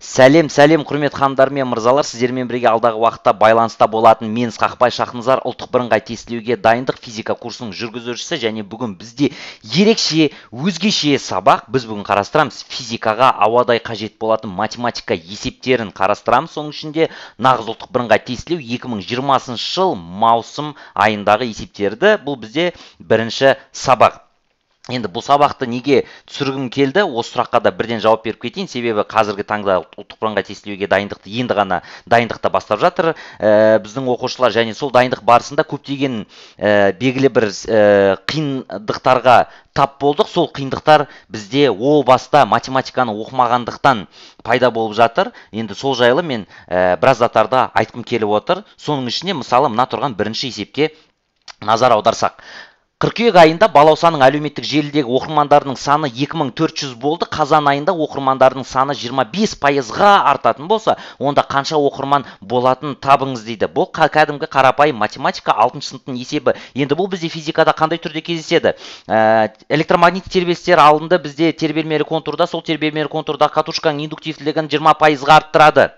сәлем сәлем құрмет хандар мен мырзалар сіздермен бірге алдағы уақытта байланыста болатын мен сақбай шахназар ұлттық бірыңғай тестілеуге дайындық физика курсының жүргізушісі және бүгін бізде ерекше өзгеше сабақ біз бүгін қарастырамыз физикаға ауадай қажет болатын математика есептерін қарастырамыз соның ішінде нағыз ұлттық бірыңғай тестілеу 2020 жыл маусым айындағы есептерді бұл бізде бірінші сабақ енді бұл сабақты неге түсіргім келді осы сұраққа да бірден жауап беріп кетейін себебі қазіргі таңда ұлттық бірыңғай тестілеуге дайындықты енді ғана дайындықта бастап жатыр ә, біздің оқушылар және сол дайындық барысында көптеген ә, белгілі бір ә, қиындықтарға тап болдық сол қиындықтар бізде о баста математиканы оқымағандықтан пайда болып жатыр енді сол жайлы мен ә, біраз заттарды айтқым келіп отыр соның ішінде мысалы мына тұрған бірінші есепке назар аударсақ қыркүйек айында балаусаның әлеуметтік желідегі оқырмандарының саны 2400 болды қазан айында оқырмандарының саны 25 пайызға артатын болса онда қанша оқырман болатынын табыңыз дейді бұл кәдімгі қарапайым математика алтыншы сыныптың есебі енді бұл бізде физикада қандай түрде кездеседі ә, электромагнит тербелістер алынды бізде тербелмелі контурда сол тербелмелі контурда катушканың индуктивтілігін жиырма пайызға арттырады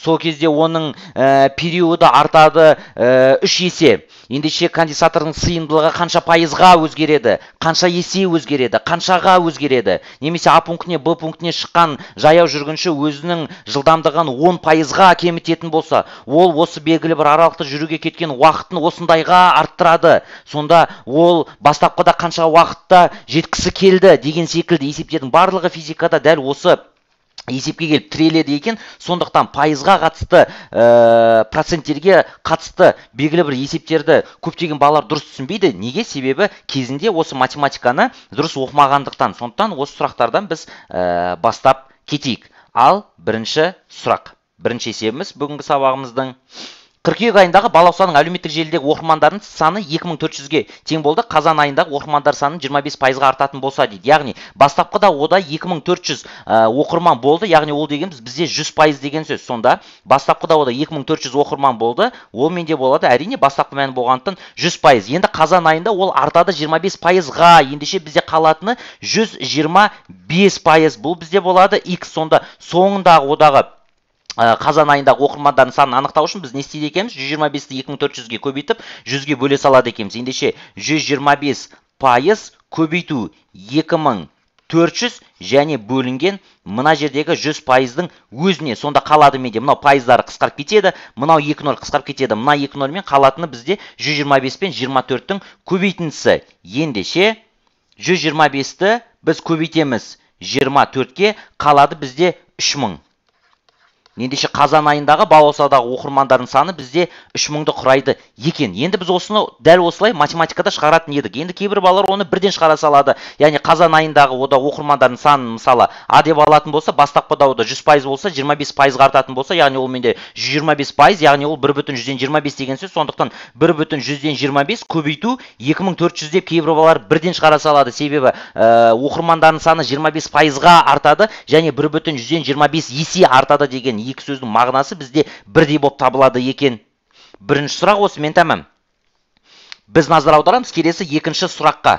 сол кезде оның ә, периоды артады э, үш есе ендеше конденсатордың сыйымдылығы қанша пайызға өзгереді қанша есе өзгереді қаншаға өзгереді немесе а пунктіне б пунктіне шыққан жаяу жүргінші өзінің жылдамдығын он пайызға кемітетін болса ол осы белгілі бір аралықты жүруге кеткен уақытын осындайға арттырады сонда ол бастапқыда қанша уақытта жеткісі келді деген секілді есептердің барлығы физикада дәл осы есепке келіп тіреледі екен сондықтан пайызға қатысты ә, проценттерге қатысты белгілі бір есептерді көптеген балалар дұрыс түсінбейді неге себебі кезінде осы математиканы дұрыс оқымағандықтан сондықтан осы сұрақтардан біз ә, бастап кетейік ал бірінші сұрақ бірінші есебіміз бүгінгі сабағымыздың қыркүйек айындағы балаусаның әлеуметтік желідегі оқырмандарының саны 2400-ге тең болды қазан айындағы оқырмандар саны 25 пайызға артатын болса дейді яғни бастапқыда ода 2400 ә, оқырман болды яғни ол дегеніміз бізде 100 пайыз деген сөз сонда бастапқыда ода 2400 оқырман болды ол менде болады әрине бастапқы мәні болғандықтан 100 пайыз енді қазан айында ол артады 25 пайызға ендеше бізде қалатыны 125 пайыз бұл бізде болады x сонда соңындағы одағы Э, қазан айындағы оқырмандар санын анықтау үшін біз не істейді екенбіз 125-ті 2400-ге көбейтіп 100-ге бөле салады екенбіз ендеше 125 пайыз көбейту 2400 және бөлінген мына жердегі 100 пайыздың өзіне сонда қалады менде мынау пайыздары қысқарып кетеді мынау 2 қысқарып кетеді мына 2 мен қалатыны бізде 125 пен 24-тің көбейтіндісі ендеше 125-ті біз көбейтеміз 24-ке қалады бізде 3000 ендеше қазан айындағы балаусадағы оқырмандардың саны бізде үш мыңды құрайды екен енді біз осыны дәл осылай математикада шығаратын едік енді кейбір балалар оны бірден шығара салады яғни қазан айындағы ода оқырмандардың санын мысалы а деп алатын болса бастапқыда ода жүз пайыз болса жиырма бес пайызға артатын болса яғни ол менде жүз жиырма бес пайыз яғни ол бір бүтін жүзден жиырма бес деген сөз сондықтан бір бүтін жүзден жиырма бес көбейту екі мың төрт жүз деп кейбір балалар бірден шығара салады себебі э, оқырмандардың саны жиырма бес пайызға артады және бір бүтін жүзден жиырма бес есе артады деген екі сөздің мағынасы бізде бірдей болып табылады екен бірінші сұрақ осымен тәмам біз назар аударамыз келесі екінші сұраққа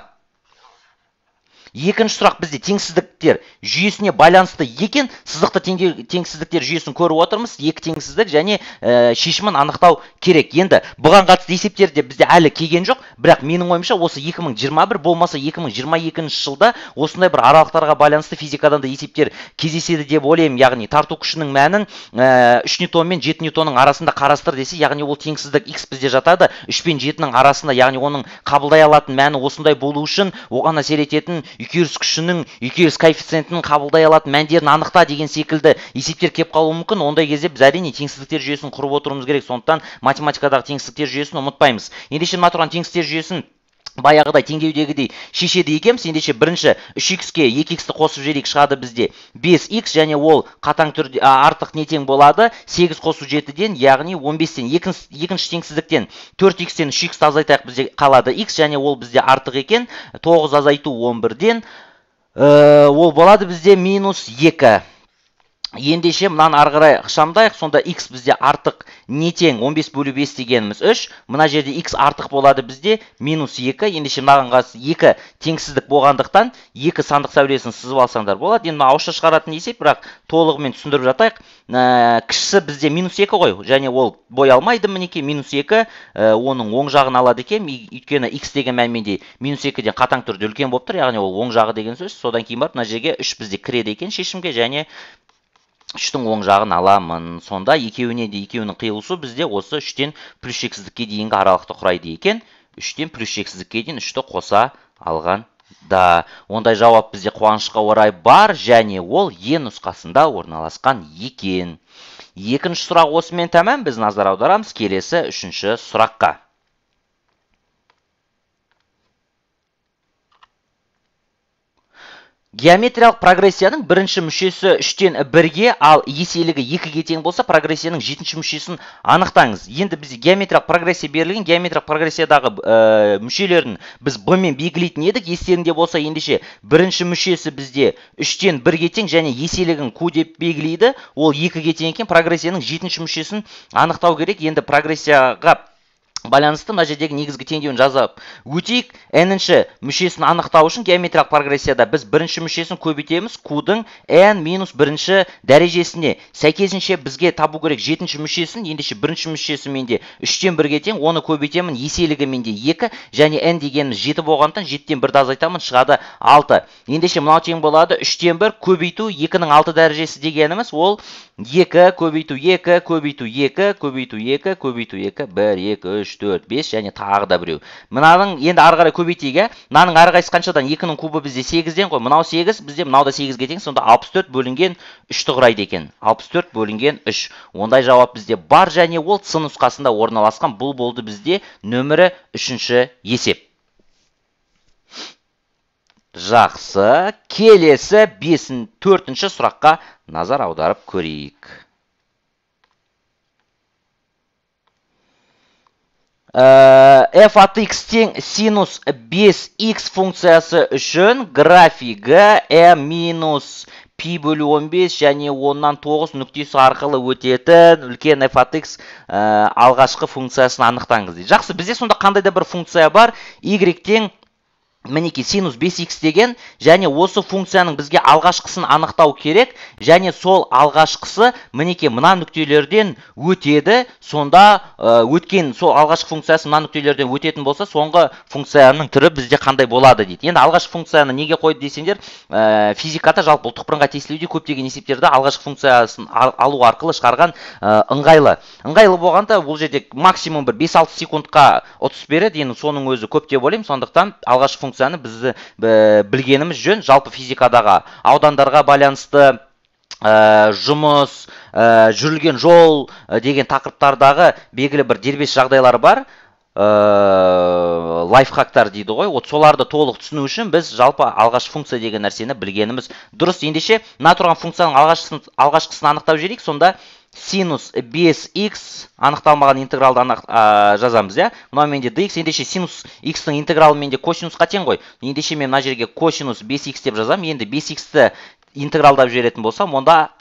екінші сұрақ бізде теңсіздіктер жүйесіне байланысты екен сызықты теңге, теңсіздіктер жүйесін көріп отырмыз екі теңсіздік және ә, шешімін анықтау керек енді бұған қатысты есептер де бізде әлі келген жоқ бірақ менің ойымша осы 2021 болмаса 2022 жылда осындай бір аралықтарға байланысты физикадан да есептер кездеседі деп ойлаймын яғни тарту күшінің мәнін ә, э, 3 ньютон мен 7 ньютонның арасында қарастыр десе яғни ол теңсіздік x бізде жатады 3 пен 7-нің арасында яғни оның қабылдай алатын мәні осындай болу үшін оған әсер ететін үйкеріс күшінің үйкеріс коэффициентін қабылдай алатын мәндерін анықта деген секілді есептер келіп қалуы мүмкін ондай кезде біз әрине теңсіздіктер жүйесін құрып отыруымыз керек сондықтан математикадағы теңсіздіктер жүйесін ұмытпаймыз ендеше мына тұрған теңсіздіктер жүйесін баяғыдай теңдеудегідей шешеді екенбіз ендеше бірінші 3x-ке 2x-ті қосып жіберейік шығады бізде 5x және ол қатаң түрде артық не тең болады 8 қосу 7-ден яғни 15-тен екінші, теңсіздіктен 4x-тен 3x-ті азайтайық бізде қалады x және ол бізде артық екен 9 азайту 11-ден ә, э, ол болады бізде минус 2 ендеше мынаны ары қарай ықшамдайық сонда x бізде артық не тең 15 бөлу 5 дегеніміз 3 мына жерде x артық болады бізде минус 2 ендеше мынаған 2 теңсіздік болғандықтан 2 сандық сәулесін сызып алсаңдар болады енді мына ауызша шығаратын есеп бірақ толығымен түсіндіріп жатайық ә, кішісі бізде минус 2 ғой және ол алмайды мінекей минус 2 ә, оның оң жағын алады екен өйткені x деген мәнменде минус 2-ден қатаң түрде үлкен болып тұр яғни ол оң жағы деген сөз содан кейін барып мына жерге 3 бізде кіреді екен шешімге және үштің оң жағын аламын сонда екеуіне де екеуінің қиылысуы бізде осы үштен плюс шексіздікке дейінгі аралықты құрайды екен үштен плюс шексіздікке дейін үшті қоса алған да ондай жауап бізде қуанышқа орай бар және ол е нұсқасында орналасқан екен екінші сұрақ осымен тәмам біз назар аударамыз келесі үшінші сұраққа Геометриялық прогрессияның бірінші мүшесі 3 бірге, ал еселігі 2-ге тең болса, прогрессияның жетінші мүшесін анықтаңыз. Енді біз геометриялық прогрессия берілген, геометриялық прогрессиядағы э, мүшелерін біз бұмен белгілейтін едік. Естерінде болса, ендеше бірінші мүшесі бізде 3-тен 1 тең және еселігін Q деп белгілейді. Ол 2-ге тең екен прогрессияның жетінші мүшесін анықтау керек. Енді прогрессияға байланысты мына жердегі негізгі теңдеуін жазып өтейік n-ші мүшесін анықтау үшін геометриялық прогрессияда біз бірінші мүшесін көбейтеміз q-дың n минус бірінші дәрежесіне сәйкесінше бізге табу керек жетінші мүшесін ендеше бірінші мүшесі менде үштен бірге тең оны көбейтемін еселігі менде екі және n дегеніміз жеті болғандықтан жетіден бірді азайтамын шығады алты ендеше мынау тең болады үштен бір көбейту екінің алты дәрежесі дегеніміз ол екі көбейту екі көбейту екі көбейту екі көбейту екі бір екі үш үш төрт бес және тағы да біреу мынаның енді ары қарай көбейтейік иә мынаның әрқайсысы қаншадан екінің кубы бізде сегізден ғой мынау сегіз бізде мынау да сегізге тең сонда алпыс төрт бөлінген үшті құрайды екен алпыс төрт бөлінген үш ондай жауап бізде бар және ол с нұсқасында орналасқан бұл болды бізде нөмірі үшінші есеп жақсы келесі бесін төртінші сұраққа назар аударып көрейік Э, f от x тең синус 5x функциясы үшін графигі e минус p бөлі 15 және 10-нан 9 нүктесі арқылы өтетін үлкен f от x э, алғашқы функциясын анықтаңыз жақсы бізде сонда қандайда бір функция бар y тең мінекей синус 5х деген және осы функцияның бізге алғашқысын анықтау керек және сол алғашқысы мінекей мына нүктелерден өтеді сонда өткен сол алғашқы функциясы мына нүктелерден өтетін болса соңғы функцияның түрі бізде қандай болады дейді енді алғашқы функцияны неге қойды десеңдер ә, физикада жалпы ұлттық бірыңғай тестілеуде көптеген есептерді алғашқы функциясын алу арқылы шығарған ыңғайлы ыңғайлы болғанда бұл жерде максимум бір бес 6 секундқа ұтыс береді енді соның өзі көп деп ойлаймын сондықтан алғашқы функцияны бізді білгеніміз жөн жалпы физикадағы аудандарға байланысты ә, жұмыс ә, жүрілген жол ә, деген тақырыптардағы белгілі бір дербес жағдайлар бар ә, лайфхактар дейді ғой вот соларды толық түсіну үшін біз жалпы алғаш функция деген нәрсені білгеніміз дұрыс ендеше мына тұрған функцияның алғашқысын, алғашқысын анықтап жіберейік сонда синус бес x анықталмаған интегралды анақ, ә, жазамыз иә мынау менде dx ендеше синус x тің интегралы менде косинусқа тең ғой ендеше мен мына жерге косинус 5 x деп жазамын енді 5 x ті интегралдап жіберетін болсам онда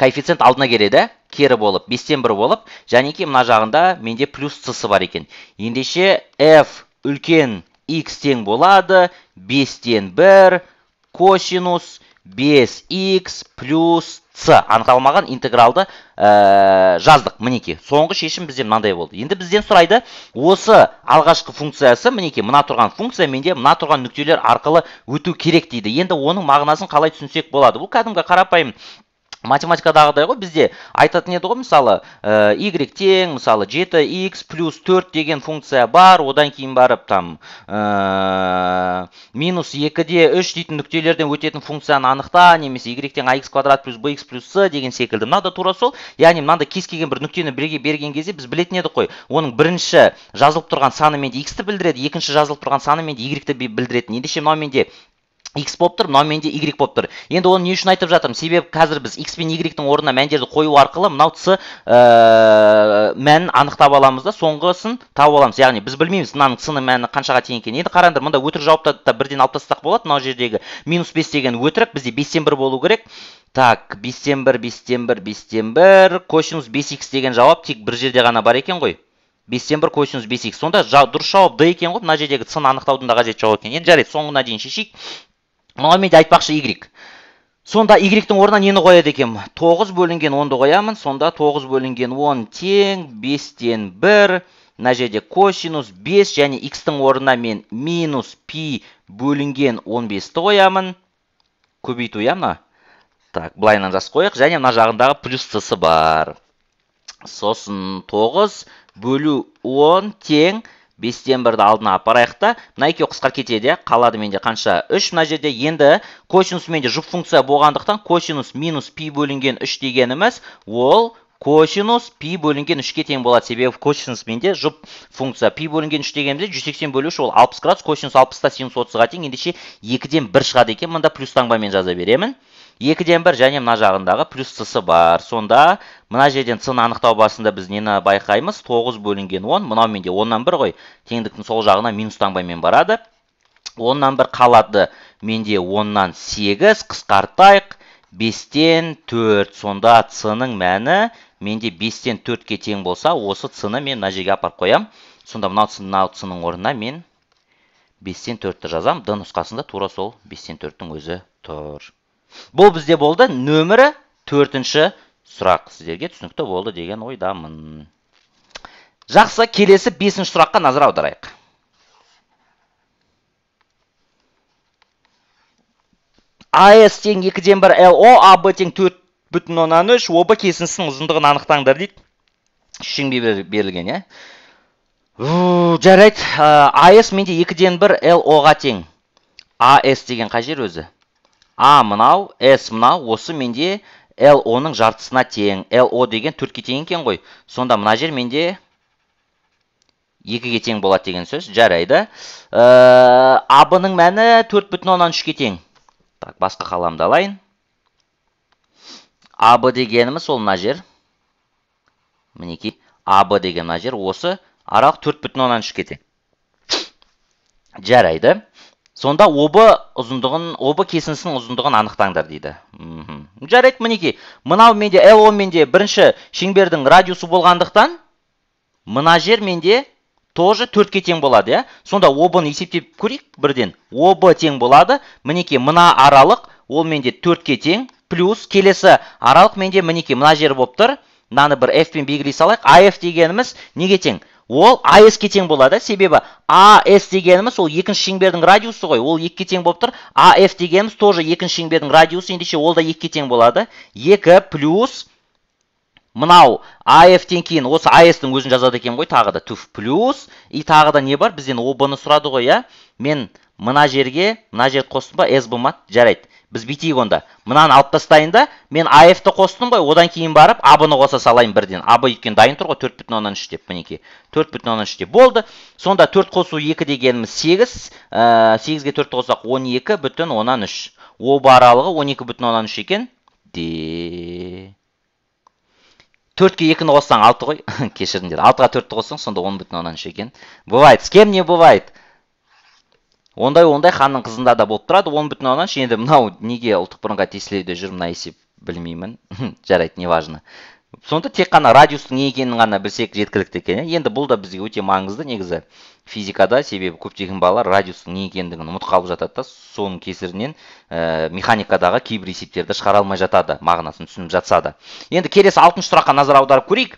коэффициент алдына келеді кері болып бестен бір болып және ке мына жағында менде плюс цсы бар екен ендеше f үлкен x тең болады бестен бір косинус 5 x плюс с анықталмаған интегралды э, жаздық мінекей соңғы шешім бізде мынандай болды енді бізден сұрайды осы алғашқы функциясы мінекей мына тұрған функция менде мына тұрған нүктелер арқылы өту керек дейді енді оның мағынасын қалай түсінсек болады бұл кәдімгі қарапайым математикадағыдай ғой бізде айтатын еді ғой мысалы ә, y тең мысалы 7x плюс 4 деген функция бар одан кейін барып там э, минус 2-де 3 дейтін нүктелерден өтетін функцияны анықта немесе y тең ax квадрат плюс bx плюс c деген секілді мынау да тура сол яғни мынандай кез келген бір нүктені бірге берген кезде біз білетін едік қой оның бірінші жазылып тұрған саны мен x-ті білдіреді екінші жазылып тұрған саны мен y-ті білдіретін ендеше мынау менде x болып тұр мынау менде y болып тұр енді оны не үшін айтып жатырмын себебі қазір біз x пен y-тің орнына мәндерді қою арқылы мынау тұсы ә, мәнін анықтап аламыз да соңғысын тауып аламыз яғни біз білмейміз мынаның сының мәні қаншаға тең екенін енді қараңдар мында өтірік жауапты да бірден алып тастасақ болады мынау жердегі минус бес деген өтірік бізде бестен бір болу керек так бестен бір бестен бір бестен бір косинус бес икс деген жауап тек бір жерде ғана бар екен ғой бестен бір косинус бес икс сонда дұрыс жауап д екен ғой мына жердегі сын анықтаудың да қажеті жоқ екен енді жарайды соңына дейін шешейік мынау менде айтпақшы y сонда y-тің орнына нені қояды екен? 9 бөлінген 10 10-ды қоямын сонда 9 бөлінген 10 тең 5-тен 1 мына жерде косинус 5 және x-тің орнына мен минус пи бөлінген 15-ті қоямын көбейту иә мына так былайынан жазып қояйық және мына жағындағы плюс цсы бар сосын 9 бөлу 10 тең бестен бірді алдына апарайық та мына екеуі қысқарып кетеді иә қалады менде қанша үш мына жерде енді косинус менде жұп функция болғандықтан косинус минус пи бөлінген үш дегеніміз ол косинус пи бөлінген үшке тең болады себебі косинус менде жұп функция пи бөлінген үш дегенімізде жүз сексен бөлу үш ол алпыс градус косинус 60-та синус отызға тең ендеше екіден бір шығады екен мында плюс таңбамен жаза беремін екіден бір және мына жағындағы плюс цысы бар сонда мына жерден цны анықтау басында біз нені байқаймыз 9 бөлінген 10 мынау менде 10-нан 1 ғой теңдіктің сол жағына минус таңбамен барады 10-нан 1 қалады менде 10-нан 8 қысқартайық 5-тен 4 сонда цының мәні менде 5-тен 4-ке тең болса осы цыны мен мына жерге апарып қоямын сонда мынау мынау орнына мен 5-тен 4-ті жазамын д нұсқасында тура сол 5-тен 4-тің өзі тұр бұл бізде болды нөмірі төртінші сұрақ сіздерге түсінікті болды деген ойдамын жақсы келесі бесінші сұраққа назар аударайық ас тең екіден бір ло аб тең төрт бүтін оннан үш об кесіндісінің ұзындығын анықтаңдар дейді шеңбер берілген иә жарайды ас менде екіден бір ло-ға тең ас деген қай жер өзі а мынау с мынау осы менде оның жартысына тең о деген төртке тең екен ғой сонда мына жер менде 2-ге тең болады деген сөз жарайды ә, абының мәні төрт бүтін оннан үшке тең так басқа қаламды алайын б дегеніміз ол мына жер мінекей б деген мына жер осы аралық төрт бүтін оннан үшке тең жарайды сонда обы ұзындығын обы кесінісінің ұзындығын анықтаңдар дейді жарайды мінекей мынау менде ло менде бірінші шеңбердің радиусы болғандықтан мына жер менде тоже төртке тең болады иә сонда обыны есептеп көрейік бірден об тең болады мінекей мына аралық ол менде төртке тең плюс келесі аралық менде мінекей мына жер болып тұр мынаны бір f пен белгілей салайық аф дегеніміз неге тең ол ке тең болады себебі ас дегеніміз ол екінші шеңбердің радиусы ғой ол екіге тең болып тұр аф дегеніміз тоже екінші шеңбердің радиусы ендеше ол да екіге тең болады екі плюс мынау афтен кейін осы астың өзін жазады екен ғой тағы да түф, плюс и тағы да не бар бізден обны сұрады ғой иә мен мына жерге мына жерді қостым ба с болмады жарайды біз бүйтейік онда мынаны алып тастайын да мен афты қостым ғой одан кейін барып абыны қоса салайын бірден аб өйткені дайын тұр ғой төрт бүтін оннан үш деп мінекей төрт бүтін оннан үш деп болды сонда төрт қосу екі дегеніміз сегіз ә, сегізге төртті қоссақ он екі бүтін оннан үш оба аралығы он екі бүтін оннан үш екен де төртке екіні қоссаң алты ғой кешіріңдер алтыға төртті қоссаң сонда он бүтін оннан үш екен бывает с кем не бывает ондай ондай ханның қызында да болып тұрады он бүтін оннан үш енді мынау неге ұлттық бірыңғай тестілеуде жүр мына есеп білмеймін жарайды неважно сонда тек қана радиустың не екенін ғана білсек жеткілікті екен иә? енді бұл да бізге өте маңызды негізі физикада себебі көптеген балалар радиустың не екендігін ұмытып қалып жатады да соның кесірінен ә, механикадағы кейбір есептерді шығара алмай жатады мағынасын түсініп жатса да енді келесі алтыншы сұраққа назар аударып көрейік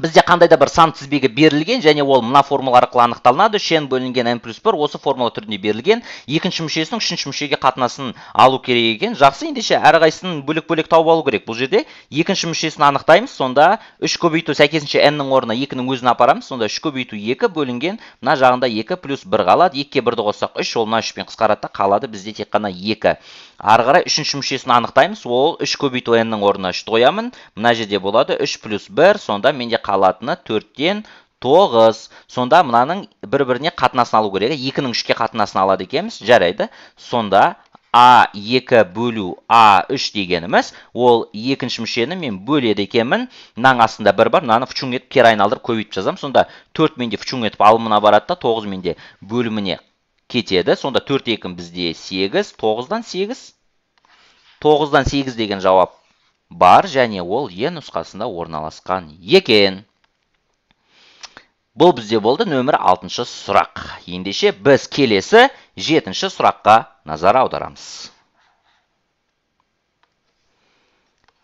бізде қандай да бір сан тізбегі берілген және ол мына формула арқылы анықталынады шен бөлінген n плюс бір осы формула түрінде берілген екінші мүшесінің үшінші мүшеге қатынасын алу керек екен жақсы ендеше әрқайсысын бөлек бөлек тауып алу керек бұл жерде екінші мүшесін анықтаймыз сонда үш көбейту сәйкесінше n-нің орнына екінің өзін апарамыз сонда үш көбейту екі бөлінген мына жағында екі плюс бір қалады екіге бірді қоссақ үш ол мына үшпен қысқарады да қалады бізде тек қана екі ары қарай үшінші мүшесін анықтаймыз ол 3 көбейту n-нің орнына үшті қоямын мына жерде болады 3 1 сонда менде қалатыны 4-тен 9 сонда мынаның бір біріне қатынасын алу керек 2-нің 3-ке қатынасын алады екенбіз жарайды сонда а 2 бөлу а 3 дегеніміз ол екінші мүшені мен бөледі екенмін мынаның астында бір бар мынаны фчунг етіп кері айналдырып көбейтіп жазам. сонда 4 менде фчунг етіп алымына барады да 9 менде бөліміне кетеді. Сонда 4 екін бізде 8, 9-дан 8. 9-дан 8 деген жауап бар және ол е нұсқасында орналасқан екен. Бұл бізде болды нөмір 6 шы сұрақ. Ендеше біз келесі 7 сұраққа назар аударамыз.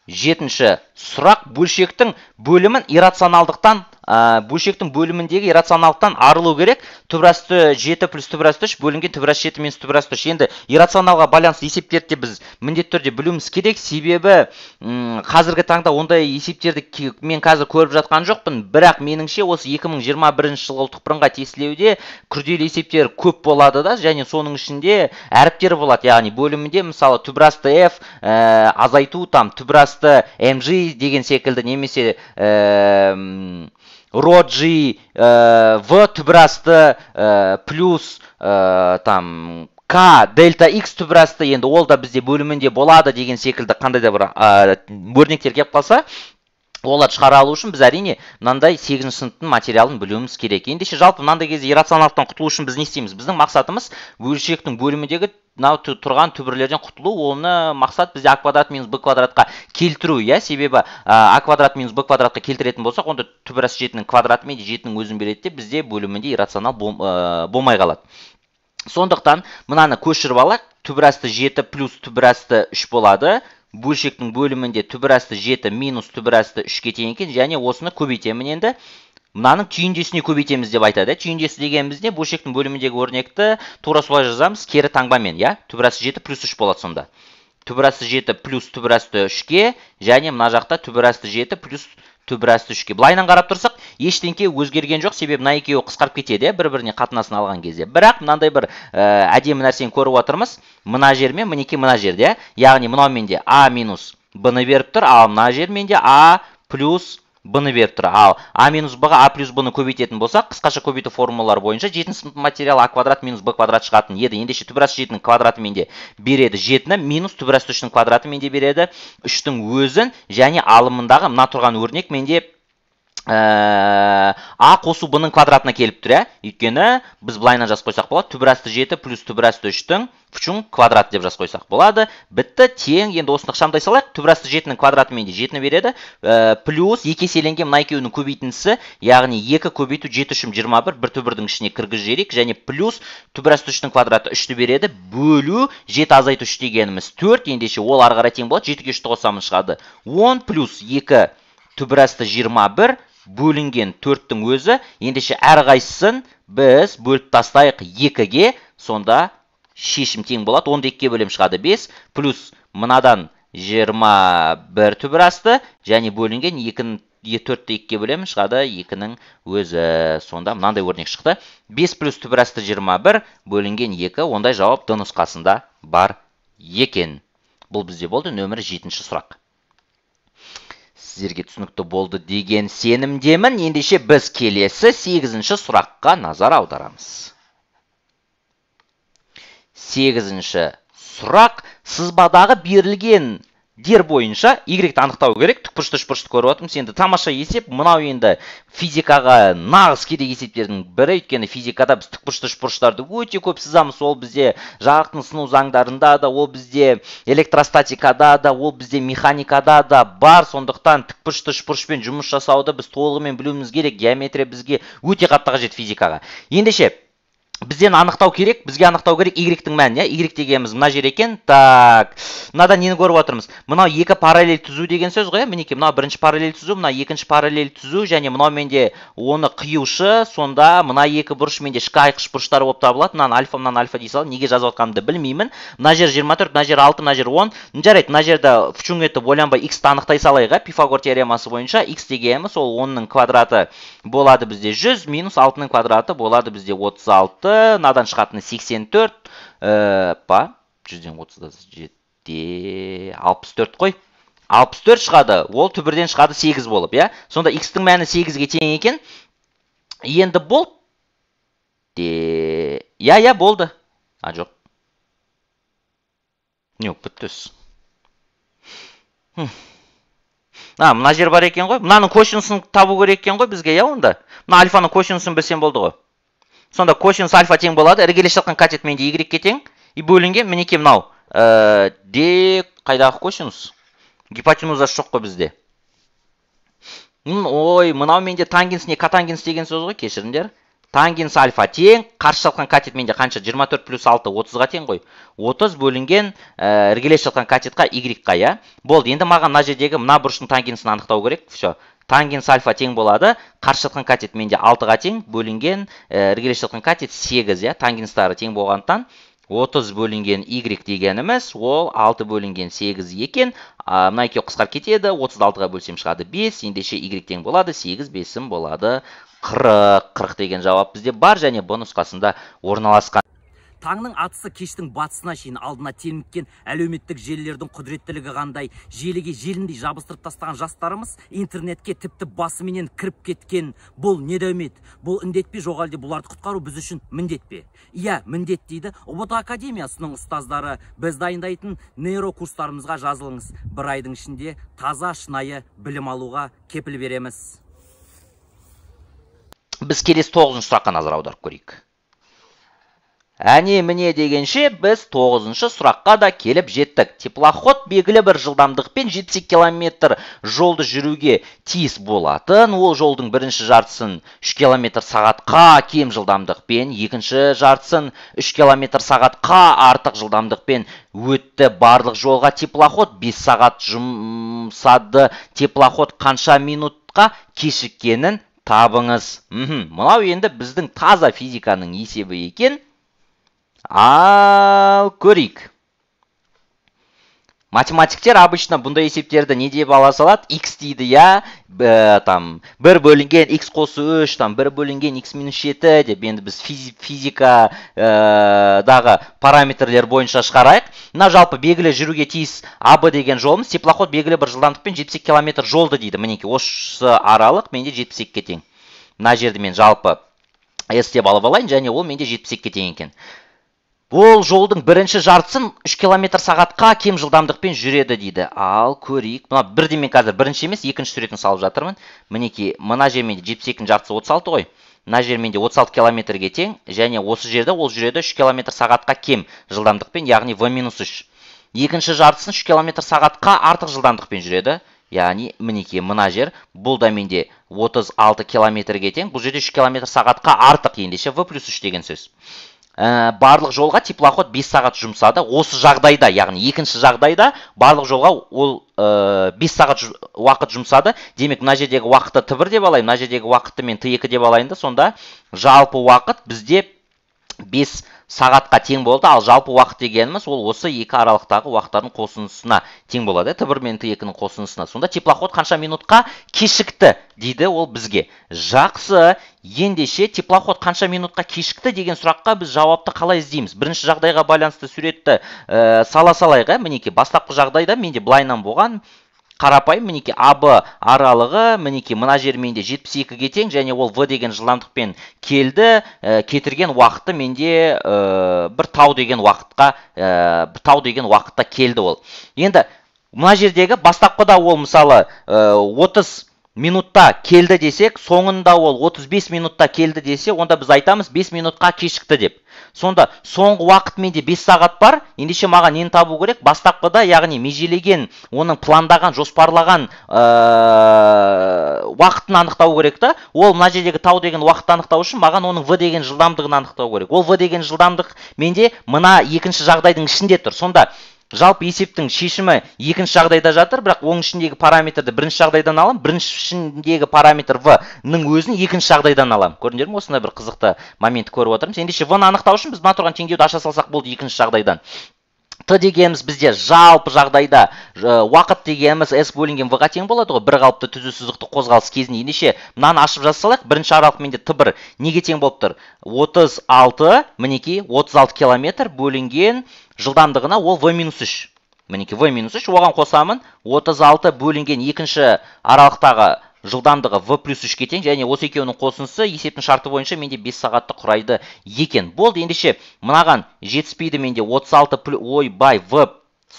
7-ші сұрақ бөлшектің бөлімін иррационалдықтан ә, бөлшектің бөліміндегі иррационалдықтан арылу керек түбірасты жеті плюс түбірасты үш бөлінген түбірас жеті минус үш енді иррационалға байланысты есептерді де біз міндетті түрде білуіміз керек себебі ұм, қазіргі таңда ондай есептерді мен қазір көріп жатқан жоқпын бірақ меніңше осы 2021 жылғы ұлттық бірыңғай тестілеуде күрделі есептер көп болады да және соның ішінде әріптер болады яғни бөлімінде мысалы түбірасты f ә, азайту там түбірасты mg деген секілді немесе ә, Роджи ә, В түбірасты ә, плюс ә, там К дельта X түбірасты енді ол да бізде бөлімінде болады деген секілді қандай да бір ә, өрнектер келіп қалса олар шығара алу үшін біз әрине мынандай сегізінші сыныптың материалын білуіміз керек ендеше жалпы мынандай кезде иррационалдықтан құтылу үшін біз не істейміз біздің мақсатымыз бөлшектің бөліміндегі мынау тұрған түбірлерден құтылу оны мақсат бізде а квадрат минус б квадратқа келтіру иә себебі а квадрат минус б квадратқа келтіретін болсақ онда түбір түбірәс жетінің квадраты мен жетінің өзін береді де бізде бөлімінде иррационал болмай қалады сондықтан мынаны көшіріп алайық асты жеті плюс асты үш болады бөлшектің бөлімінде түбір асты жеті минус түбір асты үшке тең екен және осыны көбейтемін енді мынаның түйіндесіне көбейтеміз деп айтады түйіндесі дегеніміз не бөлшектің бөліміндегі өрнекті тура солай жазамыз кері таңбамен иә түбір асты жеті плюс үш болады сонда түбір асты жеті плюс түбір асты үшке және мына жақта түбір асты жеті плюс түбі үшке түшке былайынан қарап тұрсақ ештеңке өзгерген жоқ себебі мына екеуі қысқарып кетеді иә, бір біріне қатынасын алған кезде бірақ мынандай бір ә, әдемі нәрсені көріп отырмыз мына жер мен мінекей мына жерде иә. яғни мынау менде а минус б-ны беріп тұр ал мына жер менде а плюс бны беріп тұр ал а минус ға а плюс b-ны көбейтетін болсақ қысқаша көбейту формулалары бойынша жетінші сынып материал а квадрат минус б квадрат шығатын еді ендеше түбірас жетінің квадраты менде береді жетіні минус түбірас үштің квадраты менде береді үштің өзін және алымындағы мына тұрған өрнек менде ә, а қосу бұның квадратына келіп тұр иә өйткені біз былайынан жазып қойсақ болады түбір асты жеті плюс түбір асты үштің күшін квадрат деп жазып қойсақ болады бітті тең енді осыны ықшамдай салайық түбір асты жетінің квадратымен де жетіні береді э, плюс екі еселенген мына екеуінің көбейтіндісі яғни екі көбейту жеті үшім жиырма бір бір түбірдің ішіне кіргізіп жіберейік және плюс түбір асты үштің квадраты үшті береді бөлу жеті азайту үш дегеніміз төрт ендеше ол ары қарай тең болады жетіге үшті қосамын шығады он плюс екі түбір асты жиырма бір бөлінген төрттің өзі ендіше әрқайсысын біз бөліп тастайық екіге сонда шешім тең болады онды екіге бөлем шығады 5 плюс мынадан 21 түбір асты және бөлінген 2 төртті екіге бөлемін шығады екінің өзі сонда мынандай өрнек шықты 5 плюс түбір асты 21 бөлінген 2 ондай жауап д нұсқасында бар екен бұл бізде болды нөмір жетінші сұрақ сіздерге түсінікті болды деген сенімдемін ендеше біз келесі сегізінші сұраққа назар аударамыз сегізінші сұрақ сызбадағы берілген дер бойынша y анықтау керек тікбұрышты үшбұрышты көріп жатырмыз енді тамаша есеп мынау енді физикаға нағыз керек есептердің бірі өйткені физикада біз тікбұрышты үшбұрыштарды өте көп сызамыз ол бізде жарықтың сыну заңдарында да ол бізде электростатикада да ол бізде механикада да бар сондықтан тікбұрышты үшбұрышпен жұмыс жасауды біз толығымен білуіміз керек геометрия бізге өте қатты қажет физикаға ендеше бізден анықтау керек бізге анықтау керек y-тің мәнін иә y дегеніміз мына жер екен так мынада нені көріп отырмыз мынау екі параллель түзу деген сөз ғой иә мінекей мынау бірінші параллель түзу мынау екінші параллель түзу және мынау менде оны қиюшы сонда мына екі бұрыш менде ішкі айқыш бұрыштар болып табылады мынаны альфа мынаны альфа дей салып неге жазып жатқанымды білмеймін мына жер жиырма төрт мына жер алты мына жер он жарайды мына жерде в етіп ойланбай иксті анықтай салайық иә пифагор теоремасы бойынша икс дегеніміз ол онның квадраты болады бізде 100 минус 6-ның квадраты болады бізде 36 надан шығатыны 84 ә, па 100-ден 37 64 қой 64 шығады ол түбірден шығады 8 болып я? Иә? сонда x-тің мәні 8-ге тең екен енді бұл де я-я, иә, иә, болды а жоқ не хм, а мына жер бар екен ғой мынаның косинусын табу керек екен ғой бізге иә онда мына альфаның косинусын білсем болды ғой сонда косинус альфа тең болады іргелес жатқан катет менде игрекке тең и бөлінген мінекей мынау ә, де қайдағы косинус гипотенузасы жоқ қой бізде ой мынау менде тангенс не катангенс деген сөз ғой кешіріңдер тангенс альфа тең қарсы жатқан катетмен де қанша 24 плюс 6 30-ға тең ғой 30 бөлінген ә, іргелес жатқан катетқа y-қа иә болды енді маған мына жердегі мына бұрыштың тангенсін анықтау керек все тангенс альфа тең болады қарсы жатқан катет менде 6-ға тең бөлінген ә, іргелес жатқан катет 8 иә тангенстары тең болғандықтан 30 бөлінген y дегеніміз ол 6 бөлінген 8 екен мына екеуі қысқарып кетеді 36-ға бөлсем шығады 5 ендеше y тең болады 8 5 болады 40, 40 деген жауап бізде бар және бұ нұсқасында орналасқан таңның атысы кештің батысына шейін алдына телміккен әлеуметтік желілердің құдіреттілігі қандай желіге желіндей жабыстырып тастаған жастарымыз интернетке тіпті басыменен кіріп кеткен бұл не дәумет бұл індет жоғалды бұларды құтқару біз үшін міндетпе? иә міндет дейді ұбт академиясының ұстаздары біз дайындайтын курстарымызға жазылыңыз бір айдың ішінде таза шынайы білім алуға кепіл береміз біз келесі тоғызыншы сұраққа назар аударып көрейік әне міне дегенше біз тоғызыншы сұраққа да келіп жеттік теплоход белгілі бір жылдамдықпен 70 километр жолды жүруге тиіс болатын ол жолдың бірінші жартысын 3 километр сағатқа кем жылдамдықпен екінші жартысын 3 километр сағатқа артық жылдамдықпен өтті барлық жолға теплоход 5 сағат жұмсады теплоход қанша минутқа кешіккенін табыңыз мхм мынау енді біздің таза физиканың есебі екен ал көрейік математиктер обычно бұндай есептерді не деп ала салады x дейді иә там бір бөлінген x қосу үш там бір бөлінген x минус жеті деп енді біз физика э, дағы параметрлер бойынша шығарайық мына жалпы белгілі жүруге тиіс аб деген жолымыз теплоход белгілі бір жылдамдықпен жетпіс километр жолды дейді мінекей осы аралық менде жетпіс екіге тең мына жерді мен жалпы с деп алып алайын және ол менде жетпіс екіге тең екен Ол жолдың бірінші жартысын 3 километр сағатқа кем жылдамдықпен жүреді дейді. Ал көрейік. Мына бірде мен қазір бірінші емес, екінші суретін салып жатырмын. Мінекей, мына жермен 72 екінің жартысы 36 ғой. Мына жермен де 36 километрге тең, және осы жерде ол жүреді 3 километр сағатқа кем жылдамдықпен, яғни v-3. Екінші жартысын 3 километр сағатқа артық жылдамдықпен жүреді. Яғни мінекей мына жер, бұл да менде 36 километрге тең, бұл жерде 3 километр сағатқа артық ендеше v плюс 3 деген сөз ә, барлық жолға теплоход 5 сағат жұмсады осы жағдайда яғни екінші жағдайда барлық жолға ол ә, э, 5 сағат уақыт жұмсады демек мына жердегі уақытты т бір деп алайын мына жердегі уақытты мен т екі деп алайын да сонда жалпы уақыт бізде 5 сағатқа тең болды ал жалпы уақыт дегеніміз ол осы екі аралықтағы уақыттардың қосындысына тең болады т бір мен т екінің қосындысына сонда теплоход қанша минутқа кешікті дейді ол бізге жақсы ендеше теплоход қанша минутқа кешікті деген сұраққа біз жауапты қалай іздейміз бірінші жағдайға байланысты суретті ә, сала салайық ә мінекей бастапқы жағдайда менде былайынан болған қарапайым мінекей аб аралығы мінекей мына жер менде 72-ге тең және ол в деген жылдамдықпен келді ә, кетірген уақыты менде э, бір тау деген уақытқа э, бір тау деген уақытта келді ол енді мына жердегі бастапқыда ол мысалы ә, 30 минутта келді десек соңында ол 35 минутта келді десе онда біз айтамыз 5 минутқа кешікті деп сонда соңғы уақыт менде 5 сағат бар ендеше маған нені табу керек бастапқыда яғни межелеген оның пландаған жоспарлаған ә... уақытын анықтау керек та ол мына жердегі тау деген уақытты анықтау үшін маған оның в деген жылдамдығын анықтау керек ол в деген жылдамдық менде мына екінші жағдайдың ішінде тұр сонда жалпы есептің шешімі екінші жағдайда жатыр бірақ оның ішіндегі параметрді бірінші жағдайдан алам. бірінші ішіндегі параметр в ның өзін екінші жағдайдан аламын көрдіңдер ме осындай бір қызықты моментті көріп отырмыз ендеше в ны анықтау үшін біз мына тұрған теңдеуді аша салсақ болды екінші жағдайдан т дегеніміз бізде жалпы жағдайда уақыт дегеніміз s бөлінген v ға тең болады ғой бір қалыпты түзу сызықты қозғалыс кезінде ендеше мынаны ашып салайық бірінші аралық менде т бір неге тең болып тұр 36 мінекей 36 километр бөлінген жылдамдығына ол в минус үш мінекей в минус оған қосамын 36 бөлінген екінші аралықтағы жылдамдығы в плюс 3 тең және осы екеуінің қосындысы есептің шарты бойынша менде 5 сағатты құрайды екен болды ендіше, мынаған жетіспейді менде 36 ой, бай, V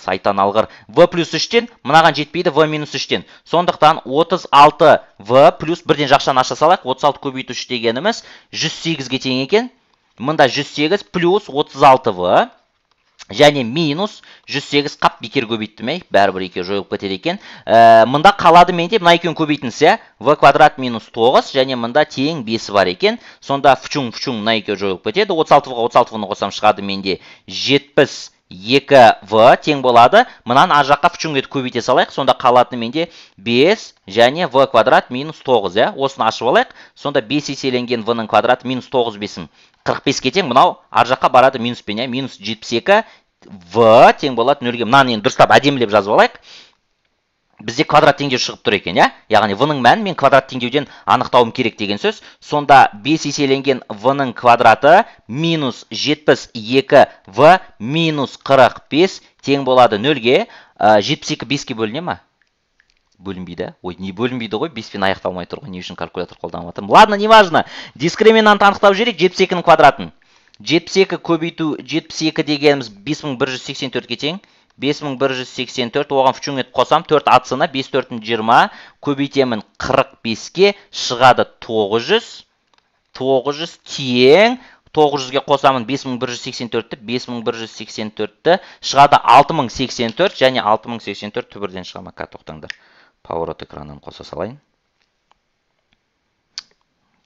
сайтан алғыр в плюс 3-тен, мынаған жетпейді V минус 3-тен. сондықтан 36 в плюс бірден жақшан аша салақ 36 көбейту 3 дегеніміз 108-ге тең екен мында 108 плюс 36 V және минус 108 қап бекер көбейтті мәй, бәрі бір екер жойылып көтеді екен. Э, мұнда қалады мен менде, мұна екен көбейтінсе, в квадрат минус 9, және мұнда тейін 5-і бар екен. Сонда фчун-фчун мұна екер жойылып көтеді. 36-ға 36-ғыны қосам шығады менде 72-в тейін болады. Мұнан ажаққа фчун көті көбейте салайық, сонда қалады менде 5, және в квадрат минус 9. Иә. Осын ашып алайық, сонда 5 еселенген в-ның минус 9 бесің. 45 кетең тең мынау ар жаққа барады минуспен иә минус 72 в тең болады нөлге мынаны енді дұрыстап әдемілеп жазып алайық бізде квадрат теңдеу шығып тұр екен иә яғни в-ның мәнін мен квадрат теңдеуден анықтауым керек деген сөз сонда 5 еселенген в-ның квадраты минус 72 в минус 45 тең болады нөлге 72 5-ке бөліне ма бөлінбейді ой не бөлінбейді ғой беспен аяқталмай тұр ғой не үшін калькулятор қолданып жатырмын ладно неважно дискриминант анықтап жіберейік жетпіс екінің квадратын жетпіс екі көбейту жетпіс екі дегеніміз бес мың бір жүз сексен төртке тең бес мың бір жүз сексен төрт оған в етіп қосамын төрт от бес төртін жиырма көбейтемін қырық беске шығады тоғыз жүз тоғыз жүз тең тоғыз жүзге қосамын бес бес мың мың бір жүз сексен төртті бір жүз сексен төртті шығады алты мың сексен төрт және алты мың сексен төрт түбірден шыға ма? Қа тоқтаңдар поворот экранын қоса салайын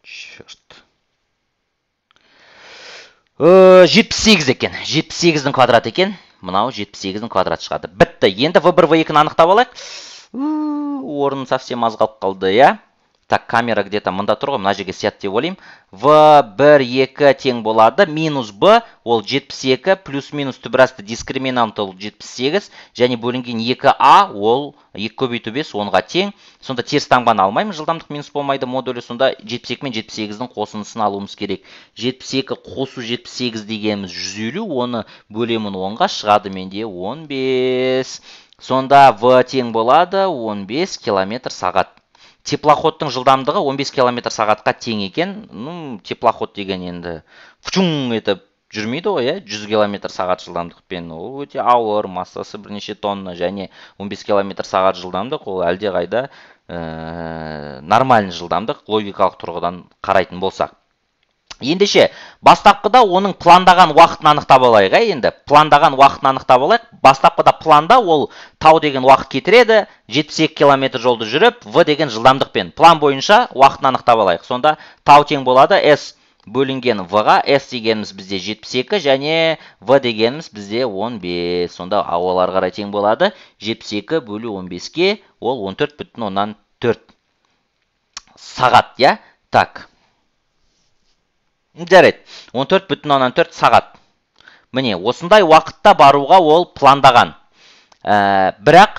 черт э, жетпіс сегіз екен жетпіс сегіздің квадраты екен мынау жетпіс сегіздің квадраты шығады бітті енді в бір в екіні анықтап алайық орын совсем аз қалып қалды я? Иә? так камера где то мында тұр ғой мына жерге деп ойлаймын в бір екі тең болады минус б ол 72 плюс минус түбірасты дискриминант ол 78 және бөлінген 2 а ол 2 көбейту бес онға тең сонда теріс таңбаны алмаймыз жылдамдық минус болмайды модулі сонда 72 мен 78-дің қосынысын алуымыз керек 72 қосу 78 дегеніміз 150 оны бөлемін онға шығады менде 15 сонда в тең болады 15 километр сағат теплоходтың жылдамдығы 15 километр сағатқа тең екен ну теплоход деген енді фчуң етіп жүрмейді ғой иә жүз километр сағат жылдамдықпен ол өте ауыр массасы бірнеше тонна және 15 километр сағат жылдамдық ол әлдеқайда ә, нормальный жылдамдық логикалық тұрғыдан қарайтын болсақ ендеше бастапқыда оның пландаған уақытын анықтап алайық иә? енді пландаған уақытын анықтап алайық бастапқыда планда ол тау деген уақыт кетіреді 72 километр жолды жүріп в деген жылдамдықпен план бойынша уақытын анықтап алайық сонда тау тең болады s бөлінген в ға s дегеніміз бізде 72 және в дегеніміз бізде 15 сонда ауаларға қарай тең болады 72 бөлу 15-ке ол 14 бүтін оннан 4 сағат иә так жарайды 14 бүтін оннан 4 сағат міне осындай уақытта баруға ол пландаған ә, бірақ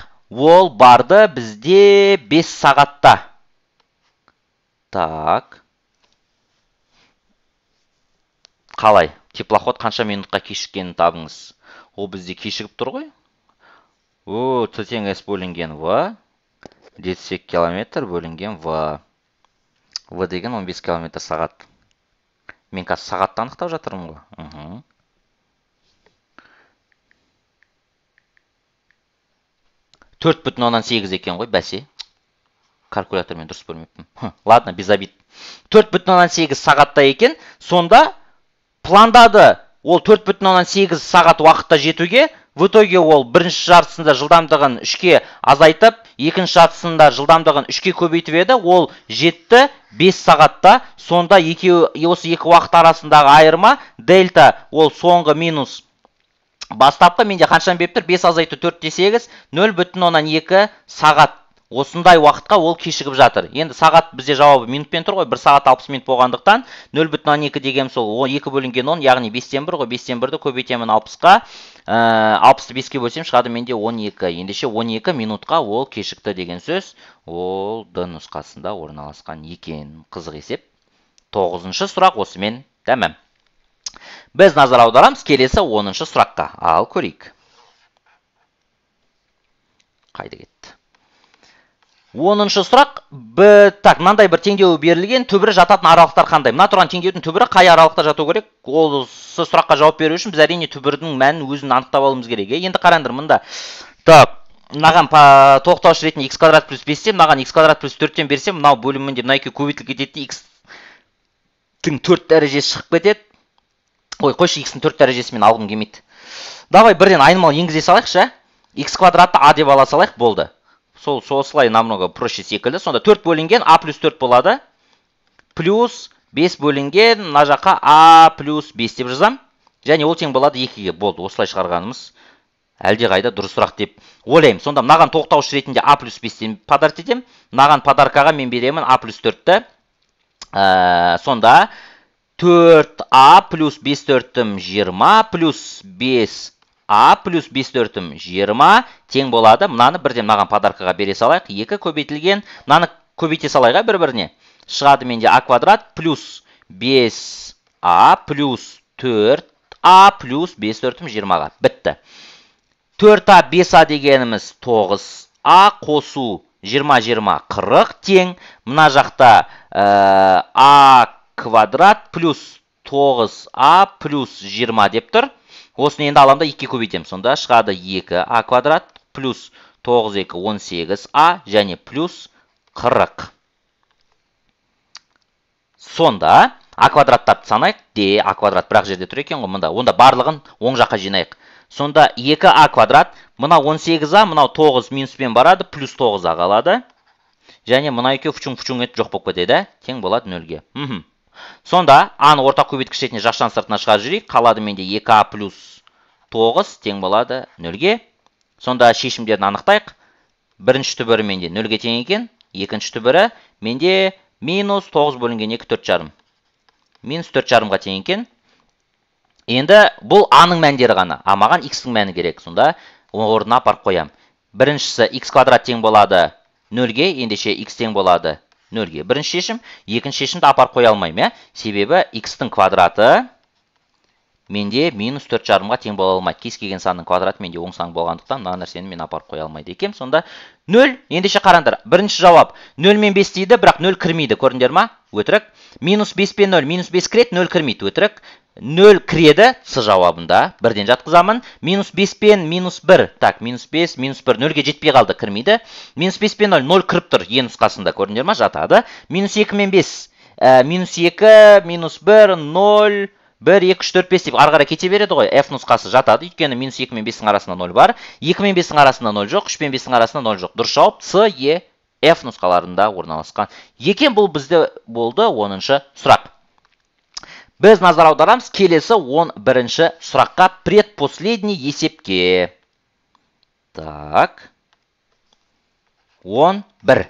ол барды бізде 5 сағатта так қалай теплоход қанша минутқа кешіккенін табыңыз ол бізде кешігіп тұр ғой о т с бөлінген в 78 километр бөлінген в в деген 15 километр сағат мен қазір сағатты анықтап жатырмын ғой төрт бүтін оннан сегіз екен ғой бәсе калькулятормен дұрыс бөлмеппін ладно без обид төрт бүтін оннан сегіз сағатта екен сонда пландады ол төрт бүтін оннан сегіз сағат уақытта жетуге в итоге ол бірінші жартысында жылдамдығын үшке азайтып екінші жартысында жылдамдығын үшке көбейтіп еді ол жетті бес сағатта сонда екеуі осы екі уақыт арасындағы айырма дельта ол соңғы минус бастапқы менде ханшанбептер 5 азайты 4 те 8 0,2 сағат осындай уақытқа ол кешігіп жатыр енді сағат бізде жауабы минутпен тұр ғой 1 сағат 60 минут болғандықтан 0,2 деген сол 2 бөлінген 10 яғни 5-тен 1 ғой 5-тен 1-ді көбейтемін 60-қа 60-ты 5-ке бөлсем шығады менде 12 ендіше 12 минутқа ол кешікті деген сөз ол д нұсқасында орналасқан екен қызық есеп 9-шы сұрақ мен тәмәм біз назар аударамыз келесі оныншы сұраққа ал көрейік қайда кетті оныншы сұрақ так мынандай бір теңдеу берілген түбірі жататын аралықтар қандай мына тұрған теңдеудің түбірі қай аралықта жату керек осы сұраққа жауап беру үшін біз әрине түбірдің мәнін өзін анықтап алуымыз керек енді қараңдар мында так мынаған тоқтауыш ретінде x квадрат плюс бестен мынаған x квадрат плюс төрттен берсем мынау бөлімінде мына екеуі көбейтіліп кетеді x тің 4 дәрежесі шығып кетеді ой қойшы x-тің төрт дәрежесімен алғым келмейді давай бірден айнымалы енгізе салайықшы ә x квадратты а деп ала салайық болды сол осылай намного проще секілді сонда төрт бөлінген а плюс төрт болады плюс бес бөлінген мына жаққа а плюс бес деп жазам және ол тең болады екіге болды осылай шығарғанымыз әлдеқайда дұрысырақ деп ойлаймын сонда мынаған тоқтаушы ретінде а плюс бестен подарить етемін мынаған подаркаға мен беремін а плюс төртті ә, сонда 4а плюс 5 төрттім 20 плюс 5а плюс 5 төрттім 20 тең болады. Мынаны бірден маған подаркаға бере салайық. Екі көбейтілген. Мынаны көбейте салайға бір-біріне. Шығады менде а квадрат плюс 5а плюс 4а плюс 5 төрттім 20-ға. Бітті. 4а 5а дегеніміз 9а қосу 20-20 40 тең. Мына жақта э, а квадрат плюс 9а плюс 20 деп тұр. Осын енді аламда 2 етем. Сонда шығады 2а квадрат плюс 9 2 18а және плюс 40. Сонда а тапты санайық. Де а квадрат бірақ жерде тұр екен ғой мында. Онда барлығын оң жаққа жинайық. Сонда 2а квадрат мына 18а, мынау 9 минуспен барады, плюс 9а қалады. Және мына екеу фучуң-фучуң етіп жоқ болып кетеді, тең болады 0-ге. Сонда аны орта көбейткіш шетіне жақшан сыртына шығарып жүрейік. Қалады менде 2А плюс 9 тең болады 0-ге. Сонда шешімдерін анықтайық. Бірінші түбірі менде 0-ге тең екен. Екінші түбірі менде минус 9 бөлінген 2 4 жарым. Минус 4 жарымға тең екен. Енді бұл А-ның мәндері ғана. амаған X-тің мәні керек. Сонда орнына апарып қоямын. Біріншісі X тең болады 0-ге. Ендеше X тең болады 0-ге. Бірінші шешім, екінші шешімді апар қой алмаймын, ә? Себебі, x-тің квадраты менде минус 4 жарымға тең бола алмайды. Кез келген санның квадраты менде оң сан болғандықтан, мына сені мен апар қой алмайды екен. Сонда, 0, ендеше қараңдар. бірінші жауап, 0 мен 5 дейді, бірақ 0 кірмейді, көріндер ма? Өтірік. Минус 5 пен 0, минус 5 кіреді, 0 кірмейді, өтірік. 0 кіреді с жауабында бірден жатқызамын минус бес пен минус бір так минус бес минус бір нөлге жетпей қалды кірмейді минус бес пен нөл нөл кіріп тұр е нұсқасында көрдіңдер ма жатады минус екі мен бес ә, минус екі минус бір нөл бір екі үш төрт бес деп ары кете береді ғой f нұсқасы жатады өйткені минус екі мен бестің арасында нөл бар екі мен бестің арасында нөл жоқ үш пен бестің арасында нөл жоқ дұрыс жауап с е f нұсқаларында орналасқан екен бұл бізде болды оныншы сұрақ Біз назар аударамыз келесі 11-ші сұраққа предпоследний есепке. Так. 11.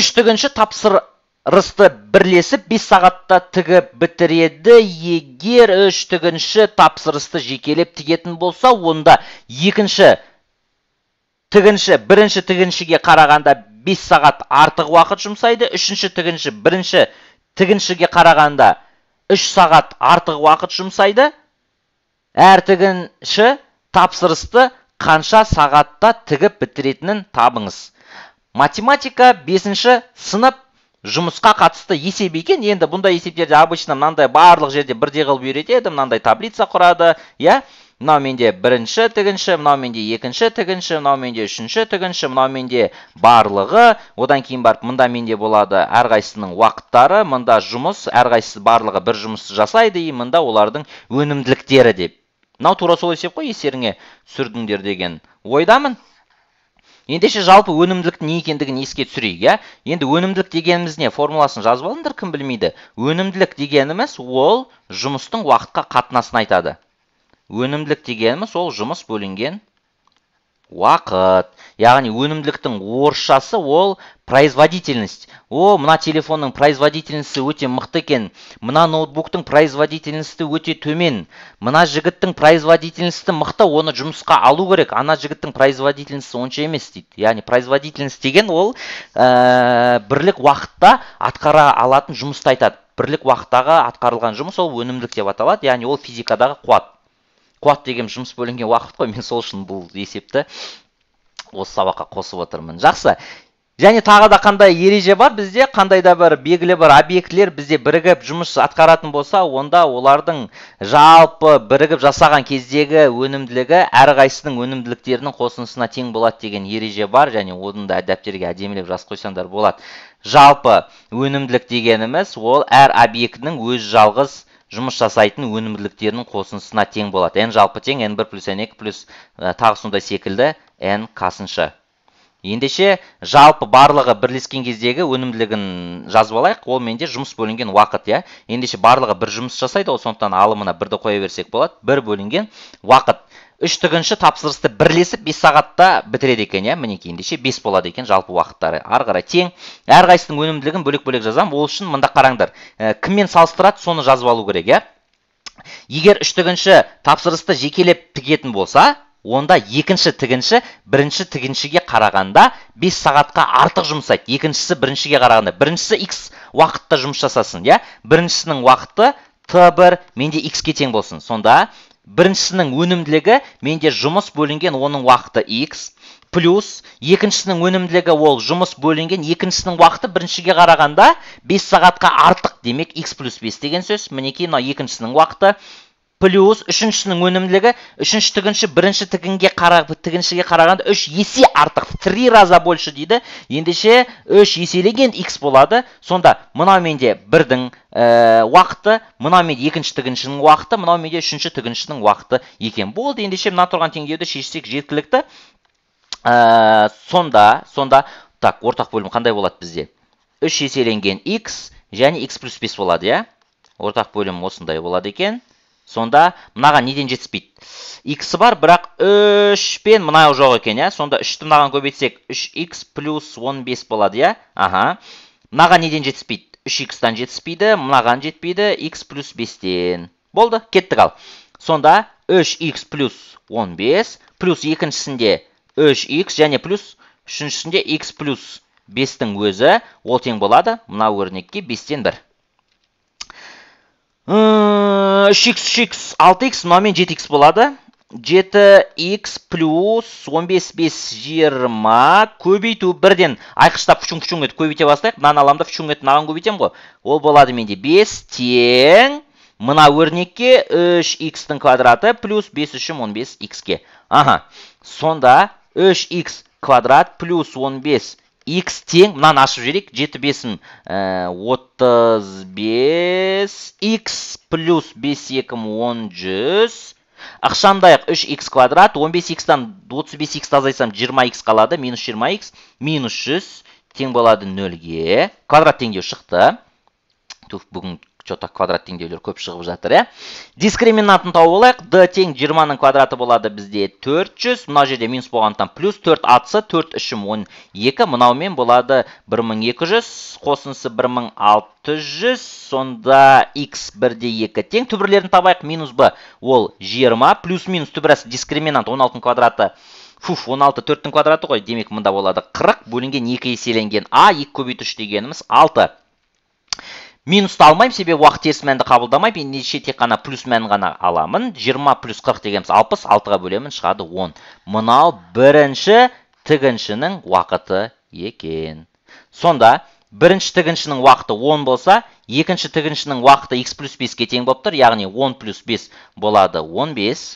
Үш тігінші тапсырысты бірлесіп 5 сағатта тігіп бітіреді. Егер үш тігінші тапсырысты жекелеп тігетін болса, онда екінші тігінші бірінші тігіншіге қарағанда 5 сағат артық уақыт жұмсайды. Үшінші тігінші бірінші тігіншіге қарағанда үш сағат артық уақыт жұмсайды әртігінші тапсырысты қанша сағатта тігіп бітіретінін табыңыз математика бесінші сынып жұмысқа қатысты есеп екен енді бұндай есептерде обычно мынандай барлық жерде бірдей қылып үйретеді мынандай таблица құрады иә мынау менде бірінші тігінші мынау менде екінші тігінші мынау менде үшінші тігінші мынау менде барлығы одан кейін барып мында менде болады әрқайсысының уақыттары мында жұмыс әрқайсысы барлығы бір жұмысты жасайды и мында олардың өнімділіктері деп мынау тура сол есеп қой естеріңе түсірдіңдер деген ойдамын ендеше жалпы өнімділіктің не екендігін еске түсірейік иә енді өнімділік дегеніміз не формуласын жазып алыңдар кім білмейді өнімділік дегеніміз ол жұмыстың уақытқа қатынасын айтады өнімділік дегеніміз ол жұмыс бөлінген уақыт яғни өнімділіктің орысшасы ол производительность о мына телефонның производительності өте мықты екен мына ноутбуктың производительності өте төмен мына жігіттің производительності мықты оны жұмысқа алу керек ана жігіттің производительності онша емес дейді яғни производительность деген ол ә, бірлік уақытта атқара алатын жұмысты айтады бірлік уақыттағы атқарылған жұмыс ол өнімділік деп аталады яғни ол физикадағы қуат қуат деген жұмыс бөлінген уақыт қой мен сол үшін бұл есепті осы сабаққа қосып отырмын жақсы және тағы да қандай ереже бар бізде қандай да бір белгілі бір объектілер бізде бірігіп жұмыс атқаратын болса онда олардың жалпы бірігіп жасаған кездегі өнімділігі әрқайсысының өнімділіктерінің қосындысына тең болады деген ереже бар және оны да дәптерге әдемілеп жазып қойсаңдар болады жалпы өнімділік дегеніміз ол әр объектінің өз жалғыз жұмыс жасайтын өнімділіктерінің қосындысына тең болады n жалпы тең n1 плюс n2 плюс тағы сондай секілді n қасыншы ендеше жалпы барлығы бірлескен кездегі өнімділігін жазып алайық ол менде жұмыс бөлінген уақыт иә ендеше барлығы бір жұмыс жасайды ғой сондықтан алымына бірді қоя берсек болады бір бөлінген уақыт үш тігінші тапсырысты бірлесіп 5 сағатта бітіреді екен иә мінекей ендеше бес болады екен жалпы уақыттары ары қарай тең әрқайсысының өнімділігін бөлек бөлек жазамын ол үшін мында қараңдар ә, кіммен салыстырады соны жазып алу керек иә егер үш тігінші тапсырысты жекелеп тігетін болса онда екінші тігінші бірінші тігіншіге қарағанда 5 сағатқа артық жұмсайды екіншісі біріншіге қарағанда біріншісі x уақытта жұмыс жасасын иә біріншісінің уақыты т 1 менде x-ке тең болсын сонда біріншісінің өнімділігі менде жұмыс бөлінген оның уақыты x плюс екіншісінің өнімділігі ол жұмыс бөлінген екіншісінің уақыты біріншіге қарағанда 5 сағатқа артық демек x плюс бес деген сөз мінекей мынау екіншісінің уақыты плюс үшіншісінің өнімділігі үшінші тігінші бірінші тігінге қара, тігіншіге қарағанда үш есе артық три раза больше дейді ендеше үш еселеген x болады сонда мынау менде бірдің ә, уақыты мынау менде екінші тігіншінің уақыты мынау менде үшінші тігіншінің уақыты екен болды ендеше мына тұрған теңдеуді шешсек жеткілікті ә, сонда сонда так ортақ бөлім қандай болады бізде үш еселенген x және x плюс бес болады иә ортақ бөлім осындай болады екен сонда мынаға неден жетіспейді иксі бар бірақ 3 пен мынау жоқ екен ә? сонда 3-ті мынаған көбейтсек 3 x 15 болады иә аха Мынаға неден жетіспейді 3 x тан жетіспейді мынаған жетпейді x 5-тен. болды кеттік ал сонда 3 x 15 плюс екіншісінде 3 x және плюс үшіншісінде x плюс 5-тің өзі ол тең болады Мынау өрнекке 5-тен 1 шикс x 6x мынамен 7x болады 7x плюс 15 5 көбейту бірден айқыштап фучун фучун етіп көбейте бастайық мынаны аламды да фучун етіп көбейтем көбейтемін ғой ол болады менде 5 тең мына өрнекке 3 x тің квадраты плюс 5 үшім 15 x ке Ага, сонда 3 x квадрат плюс 15 x тең, мұнан ашу жерек, 75-ін 35x плюс 5,2,10-жүз. Ақшамдайық 3x квадрат, 15x-тан 35x тазайсам 20x қалады, минус 20x, минус 100, тең болады 0-ге. Квадрат теңдеу шықты. Бүгін Что-то квадрат тенге көп шығып жатыр, ә? Иә? Дискриминатын тау олайық. D тен 20-ның квадраты болады бізде 400. Мұна жерде минус болғандан плюс 4 атсы. 4 3, 12. Мұнау мен болады 1200. Қосынсы 1600. Сонда X 1-де 2 тен. Түбірлерін табайық. Минус бі ол 20. Плюс минус түбірасы дискриминат 16-ның квадраты. Фуф, 16-ты 4-тің квадраты қой, демек мұнда болады 40, 2 еселенген А, 2 көбейт үштегеніміз Мен алмаймын себебі уақыт теріс мәнді қабылдамай, мен неше тек қана плюс мәнін ғана аламын 20 плюс 40 дегеніміз 60 6 ға бөлемін шығады 10 мынау бірінші тігіншінің уақыты екен сонда бірінші тігіншінің уақыты 10 болса екінші тігіншінің уақыты x плюс 5-ке тең болып тұр яғни 10 плюс 5 болады 15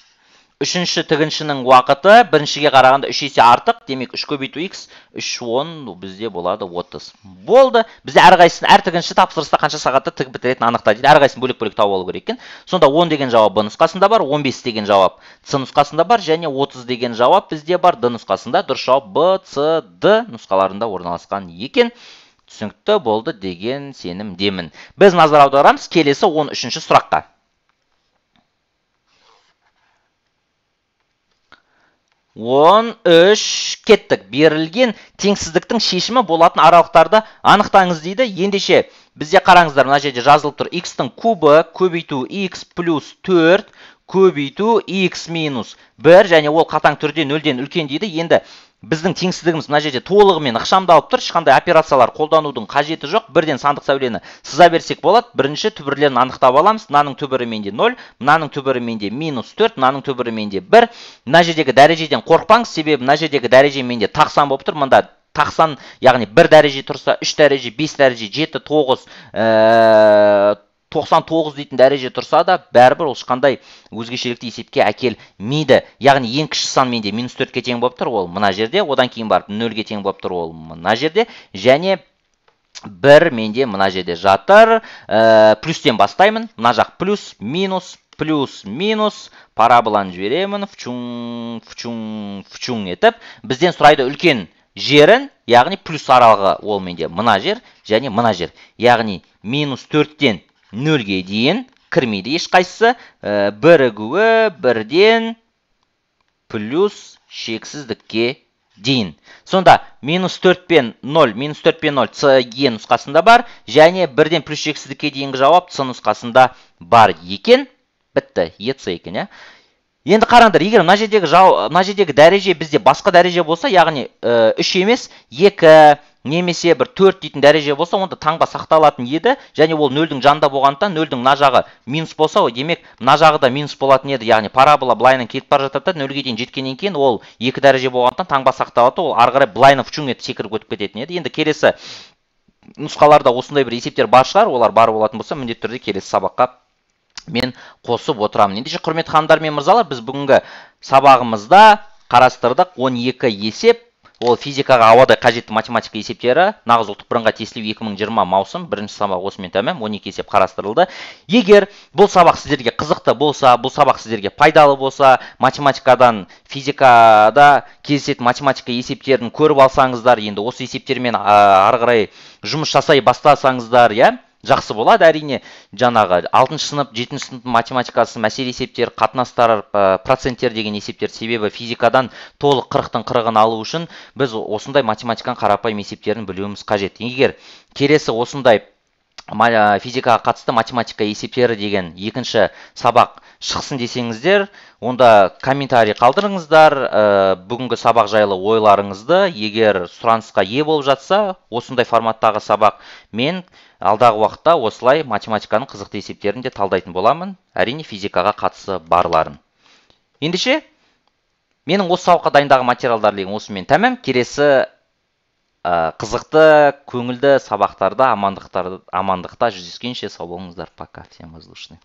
үшінші тігіншінің уақыты біріншіге қарағанда үш есе артық демек үш көбейту x үш он бізде болады отыз болды бізде әрқайсысын әр тігінші тапсырыста қанша сағатта тігіп бітіретінін анықта дейді әрқайсысын бөлек бөлек тауып алу керек екен сонда он деген жауап б нұсқасында бар 15 деген жауап с нұсқасында бар және отыз деген жауап бізде бар д нұсқасында дұрыс жауап б с д нұсқаларында орналасқан екен түсінікті болды деген сенімдемін біз назар аударамыз келесі он үшінші сұраққа 13 кеттік берілген теңсіздіктің шешімі болатын аралықтарды анықтаңыз дейді ендеше бізде қараңыздар мына жерде жазылып тұр x-тің кубы көбейту x плюс 4 көбейту x минус 1 және ол қатаң түрде 0-ден үлкен дейді енді біздің теңсіздігіміз мына жерде толығымен ықшамдалып тұр ешқандай операциялар қолданудың қажеті жоқ бірден сандық сәулені сыза берсек болады бірінші түбірлерін анықтап аламыз мынаның түбірі менде ноль мынаның түбірі менде минус төрт мынаның түбірі менде бір мына жердегі дәрежеден қорықпаңыз себебі мына жердегі дәреже менде тақсан болып тұр мында тақсан яғни бір дәреже тұрса үш дәреже бес дәреже жеті тоғыз 99 дейтін дәреже тұрса да бәрібір ол ешқандай өзгешелікті есепке әкелмейді яғни ең кіші сан менде минус төртке тең болып тұр ол мына жерде одан кейін барып нөлге тең болып тұр ол мына жерде және бір менде мына жерде жатыр э, плюстен бастаймын мына жақ плюс минус плюс минус параболаны жіберемін фчун фчун фчун етіп бізден сұрайды үлкен жерін яғни плюс аралығы ол менде мына жер және мына жер яғни минус төрттен нөлге дейін кірмейді ешқайсысы бір э, бірігуі бірден плюс шексіздікке дейін сонда минус төрт пен 0, минус төрт пен 0, ц е нұсқасында бар және бірден плюс шексіздікке дейінгі жауап ц нұсқасында бар екен бітті ц екен иә енді қараңдар егер мына жердегі мына жердегі дәреже бізде басқа дәреже болса яғни э, үш емес екі немесе бір төрт дейтін дәреже болса онда таңба сақталатын еді және ол нөлдің жанында болғандықтан нөлдің мына жағы минус болса ол демек мына жағы да минус болатын еді яғни парабола былайынан кетіп бара жатады да нөлге дейін жеткеннен кейін ол екі дәреже болғандықтан таңба сақталады ол ары қарай былайынан в етіп секіріп өтіп кететін еді енді келесі нұсқаларда осындай бір есептер бар шығар олар бар болатын болса міндетті түрде келесі сабаққа мен қосып отырамын ендеше құрметті ханымдар мен мырзалар біз бүгінгі сабағымызда қарастырдық 12 есеп ол физикаға ауадай қажетті математика есептері нағыз ұлттық бірыңғай тестілеу 2020 маусым бірінші сабақ осымен тәмам 12 есеп қарастырылды егер бұл сабақ сіздерге қызықты болса бұл сабақ сіздерге пайдалы болса математикадан физикада кездесетін математика есептерін көріп алсаңыздар енді осы есептермен ары қарай жұмыс жасай бастасаңыздар иә жақсы болады әрине жаңағы алтыншы сынып жетінші сынып математикасы мәселе есептер қатынастар ә, проценттер деген есептер себебі физикадан толық қырықтың қырығын алу үшін біз осындай математиканың қарапайым есептерін білуіміз қажет егер келесі осындай физикаға қатысты математика есептері деген екінші сабақ шықсын десеңіздер онда комментарий қалдырыңыздар ә, бүгінгі сабақ жайлы ойларыңызды егер сұранысқа ие болып жатса осындай форматтағы сабақ мен алдағы уақытта осылай математиканың қызықты есептерін де талдайтын боламын әрине физикаға қатысы барларын ендеше менің осы сабаққа дайындаған материалдар деген осымен тәмам келесі ә, қызықты көңілді сабақтарда амандықтар амандықта жүздескенше сау болыңыздар пока всем воздушный